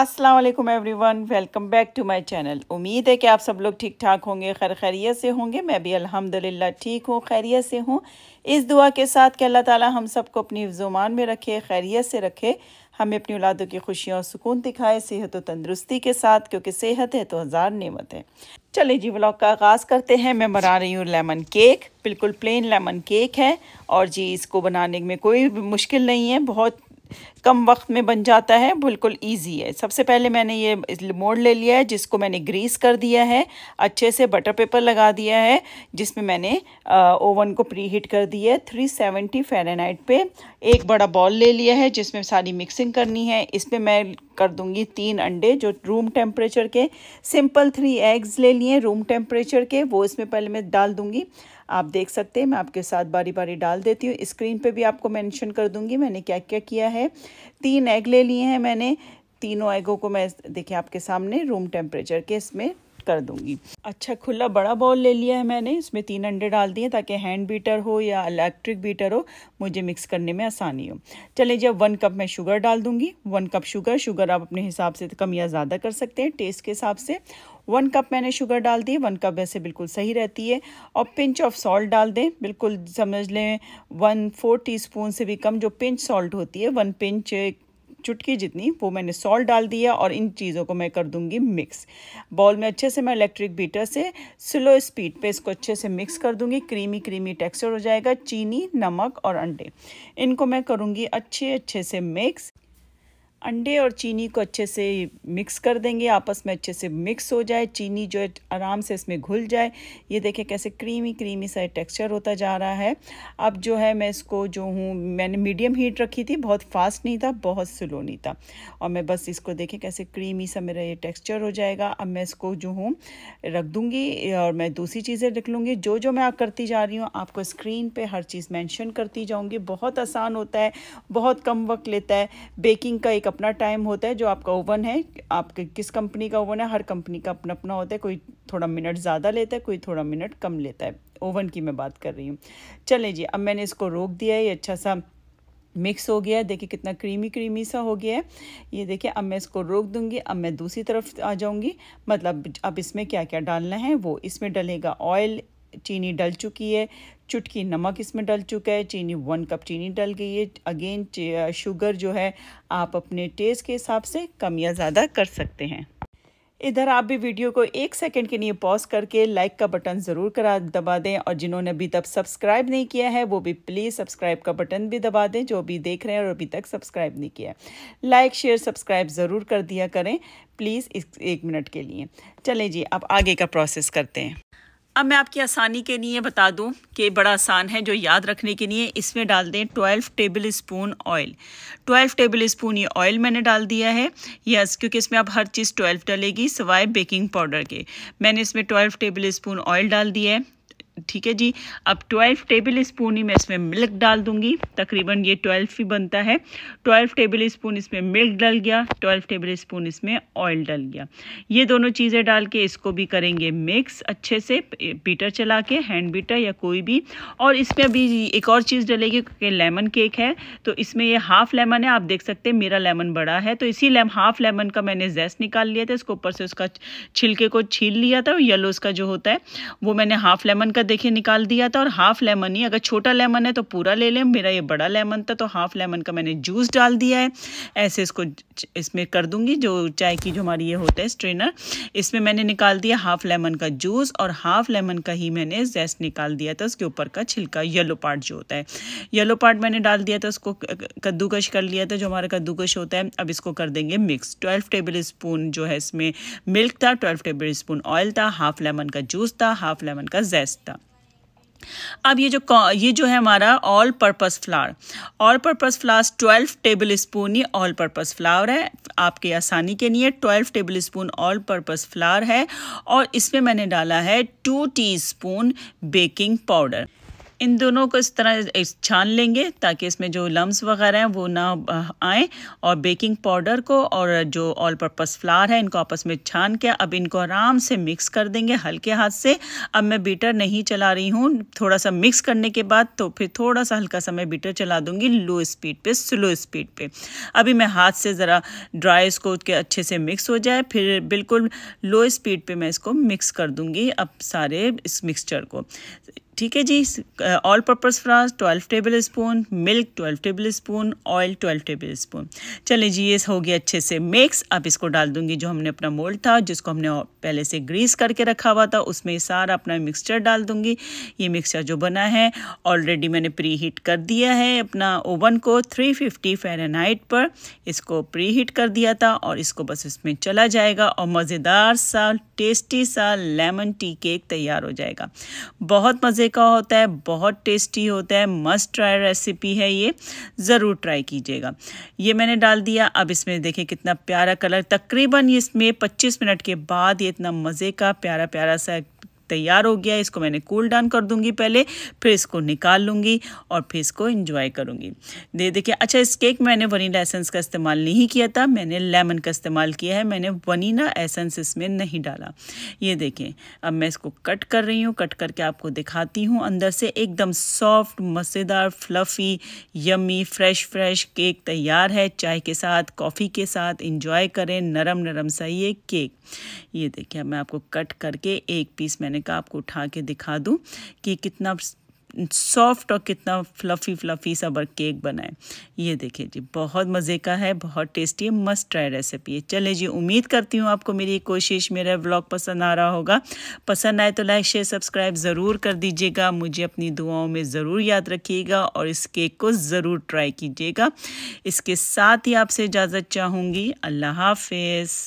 Aslam everyone welcome back to my channel उम्मीद है कि आप सब लोग ठीक ठाक होंगे खैर खैरियत से होंगे मैं भी अल्हम्दुलिल्लाह ठीक हूँ खैरियत से हूँ इस दुआ के साथ कि अल्लाह ताला हम सबको अपनी जुमान में रखे खैरियत से रखे हमें अपनी औलादों की खुशियाँ और सुकून दिखाए सेहत और तंदरुस्ती के साथ क्योंकि सेहत है तो हज़ार नियमत है चले जी ब्लॉग का आगाज़ करते हैं मैं बना रही हूँ लेमन केक बिल्कुल प्लेन लेमन केक है और जी इसको बनाने में कोई मुश्किल नहीं है बहुत कम वक्त में बन जाता है बिल्कुल ईजी है सबसे पहले मैंने ये मोड़ ले लिया है जिसको मैंने ग्रीस कर दिया है अच्छे से बटर पेपर लगा दिया है जिसमें मैंने आ, ओवन को प्री हीट कर दिया है थ्री सेवेंटी फेरेनाइट पे एक बड़ा बॉल ले लिया है जिसमें सारी मिक्सिंग करनी है इस पर मैं कर दूंगी तीन अंडे जो रूम टेम्परेचर के सिंपल थ्री एग्स ले लिए रूम टेम्परेचर के वो इसमें पहले मैं डाल दूंगी आप देख सकते हैं मैं आपके साथ बारी बारी डाल देती हूँ स्क्रीन पे भी आपको मेंशन कर दूंगी मैंने क्या क्या किया है तीन एग ले लिए हैं मैंने तीनों एगों को मैं देखिए आपके सामने रूम टेम्परेचर के इसमें कर दूंगी अच्छा खुला बड़ा बॉल ले लिया है मैंने इसमें तीन अंडे डाल दिए ताकि हैंड बीटर हो या इलेक्ट्रिक बीटर हो मुझे मिक्स करने में आसानी हो चले जब वन कप मैं शुगर डाल दूंगी वन कप शुगर शुगर आप अपने हिसाब से कम या ज़्यादा कर सकते हैं टेस्ट के हिसाब से वन कप मैंने शुगर डाल दी वन कप वैसे बिल्कुल सही रहती है और पिंच ऑफ सॉल्ट डाल दें बिल्कुल समझ लें वन फोर टीस्पून से भी कम जो पिंच सॉल्ट होती है वन पिंच एक चुटकी जितनी वो मैंने सॉल्ट डाल दिया और इन चीज़ों को मैं कर दूंगी मिक्स बॉल में अच्छे से मैं इलेक्ट्रिक बीटर से स्लो स्पीड पे इसको अच्छे से मिक्स कर दूंगी क्रीमी क्रीमी टेक्सचर हो जाएगा चीनी नमक और अंडे इनको मैं करूंगी अच्छे अच्छे से मिक्स अंडे और चीनी को अच्छे से मिक्स कर देंगे आपस में अच्छे से मिक्स हो जाए चीनी जो है आराम से इसमें घुल जाए ये देखें कैसे क्रीमी क्रीमी सा टेक्सचर होता जा रहा है अब जो है मैं इसको जो हूँ मैंने मीडियम हीट रखी थी बहुत फास्ट नहीं था बहुत स्लो नहीं था और मैं बस इसको देखें कैसे क्रीमी सा मेरा ये टेक्स्चर हो जाएगा अब मैं इसको जो हूँ रख दूँगी और मैं दूसरी चीज़ें रख लूँगी जो जो मैं करती जा रही हूँ आपको स्क्रीन पर हर चीज़ मैंशन करती जाऊँगी बहुत आसान होता है बहुत कम वक्त लेता है बेकिंग का एक अपना टाइम होता है जो आपका ओवन है आपके किस कंपनी का ओवन है हर कंपनी का अपना अपना होता है कोई थोड़ा मिनट ज़्यादा लेता है कोई थोड़ा मिनट कम लेता है ओवन की मैं बात कर रही हूँ चलें जी अब मैंने इसको रोक दिया है ये अच्छा सा मिक्स हो गया है देखिए कितना क्रीमी क्रीमी सा हो गया है ये देखिए अब मैं इसको रोक दूंगी अब मैं दूसरी तरफ आ जाऊंगी मतलब अब इसमें क्या क्या डालना है वो इसमें डलेगा ऑयल चीनी डल चुकी है चुटकी नमक इसमें डल चुका है चीनी वन कप चीनी डल गई है अगेन शुगर जो है आप अपने टेस्ट के हिसाब से कम या ज़्यादा कर सकते हैं इधर आप भी वीडियो को एक सेकंड के लिए पॉज करके लाइक का बटन ज़रूर करा दबा दें और जिन्होंने अभी तक सब्सक्राइब नहीं किया है वो भी प्लीज़ सब्सक्राइब का बटन भी दबा दें जो अभी देख रहे हैं और अभी तक सब्सक्राइब नहीं किया है लाइक शेयर सब्सक्राइब ज़रूर कर दिया करें प्लीज़ इस एक मिनट के लिए चलें जी अब आगे का प्रोसेस करते हैं अब मैं आपकी आसानी के लिए बता दूं कि बड़ा आसान है जो याद रखने के लिए इसमें डाल दें twelve tablespoon oil twelve tablespoon ये ऑयल मैंने डाल दिया है यस क्योंकि इसमें आप हर चीज़ ट्वेल्व डालेगी सवाए बेकिंग पाउडर के मैंने इसमें ट्वेल्व टेबल स्पून ऑयल डाल दिया है ठीक है जी अब 12 टेबल स्पून ही मैं इसमें मिल्क डाल दूंगी तकरीबन ये 12 ही बनता है 12 टेबल स्पून इसमें मिल्क डल गया 12 टेबल स्पून इसमें ऑयल डल गया ये दोनों चीज़ें डाल के इसको भी करेंगे मिक्स अच्छे से बीटर चला के हैंड बीटर या कोई भी और इसमें अभी एक और चीज़ डलेगी क्योंकि लेमन केक है तो इसमें ये हाफ़ लेमन है आप देख सकते हैं मेरा लेमन बड़ा है तो इसी लेम हाफ़ लेमन का मैंने जेस्ट निकाल लिया था इसको ऊपर से उसका छिलके को छील लिया था येलो उसका जो होता है वो मैंने हाफ़ लेमन का देखिए निकाल दिया था और हाफ लेमन ही अगर छोटा लेमन है तो पूरा ले लें मेरा ये बड़ा लेमन था तो हाफ लेमन का मैंने जूस डाल दिया है ऐसे इसको इसमें कर दूंगी जो चाय की जो हमारी ये होता है स्ट्रेनर इसमें मैंने निकाल दिया हाफ लेमन का जूस और हाफ लेमन का ही मैंने जेस्ट निकाल दिया था उसके ऊपर का छिलका येलो पार्ट जो होता है येलो पार्ट मैंने डाल दिया था उसको कद्दूकश कर लिया था जो हमारा कद्दूकश होता है अब इसको कर देंगे मिक्स ट्वेल्व टेबल स्पून जो है इसमें मिल्क था ट्वेल्व टेबल स्पून ऑयल था हाफ लेमन का जूस था हाफ लेमन का जेस्ट था अब ये जो ये जो है हमारा all purpose flour all purpose flours twelve tablespoon ये ऑल पर्पस फ्लावर है आपके आसानी के लिए twelve tablespoon all purpose flour है और इसमें मैंने डाला है टू टीस्पून बेकिंग पाउडर इन दोनों को इस तरह छान लेंगे ताकि इसमें जो लम्स वगैरह हैं वो ना आए और बेकिंग पाउडर को और जो ऑल पर्पस फ्लार है इनको आपस में छान के अब इनको आराम से मिक्स कर देंगे हल्के हाथ से अब मैं बीटर नहीं चला रही हूँ थोड़ा सा मिक्स करने के बाद तो फिर थोड़ा सा हल्का सा मैं बीटर चला दूँगी लो स्पीड पर स्लो स्पीड पर अभी मैं हाथ से ज़रा ड्राई इसको अच्छे से मिक्स हो जाए फिर बिल्कुल लो स्पीड पर मैं इसको मिक्स कर दूँगी अब सारे इस मिक्सचर को ठीक है जी all purpose flours 12 tablespoon milk 12 tablespoon oil 12 tablespoon चले जी ये हो गया अच्छे से मिक्स अब इसको डाल दूंगी जो हमने अपना मोल्ड था जिसको हमने पहले से ग्रीस करके रखा हुआ था उसमें सारा अपना मिक्सचर डाल दूंगी ये मिक्सचर जो बना है ऑलरेडी मैंने प्री हीट कर दिया है अपना ओवन को थ्री फिफ्टी फ़ारेनहाइट पर इसको प्री हीट कर दिया था और इसको बस इसमें चला जाएगा और मज़ेदार सा टेस्टी सा लेमन टी केक तैयार हो जाएगा बहुत मज़े का होता है बहुत बहुत टेस्टी होता है मस्ट ट्राई रेसिपी है ये ज़रूर ट्राई कीजिएगा ये मैंने डाल दिया अब इसमें देखें कितना प्यारा कलर तकरीबन इसमें 25 मिनट के बाद ये इतना मज़े का प्यारा प्यारा सा तैयार हो गया इसको मैंने कूल डाउन कर दूंगी पहले फिर इसको निकाल लूंगी और फिर इसको इंजॉय करूंगी दे देखिए अच्छा इस केक मैंने वनीला एसेंस का इस्तेमाल नहीं किया था मैंने लेमन का इस्तेमाल किया है मैंने वनीला एसेंस इसमें नहीं डाला ये देखें अब मैं इसको कट कर रही हूँ कट करके आपको दिखाती हूँ अंदर से एकदम सॉफ्ट मज़ेदार fluffy yummy fresh fresh cake तैयार है चाय के साथ कॉफ़ी के साथ इंजॉय करें नरम नरम सा ये केक ये देखिए मैं आपको कट करके एक पीस मैंने मैंने कहा आपको उठा के दिखा दूँ कि कितना सॉफ्ट और कितना फ्लफ़ी फ्लफ़ी सा बर केक बनाए ये देखिए जी बहुत मज़े का है बहुत टेस्टी है मस्ट ट्राई रेसिपी है चले जी उम्मीद करती हूँ आपको मेरी कोशिश मेरा व्लॉग पसंद आ रहा होगा पसंद आए तो लाइक शेयर सब्सक्राइब ज़रूर कर दीजिएगा मुझे अपनी दुआओं में ज़रूर याद रखिएगा और इस केक को ज़रूर ट्राई कीजिएगा इसके साथ ही आपसे इजाज़त चाहूँगी अल्लाह हाफिज़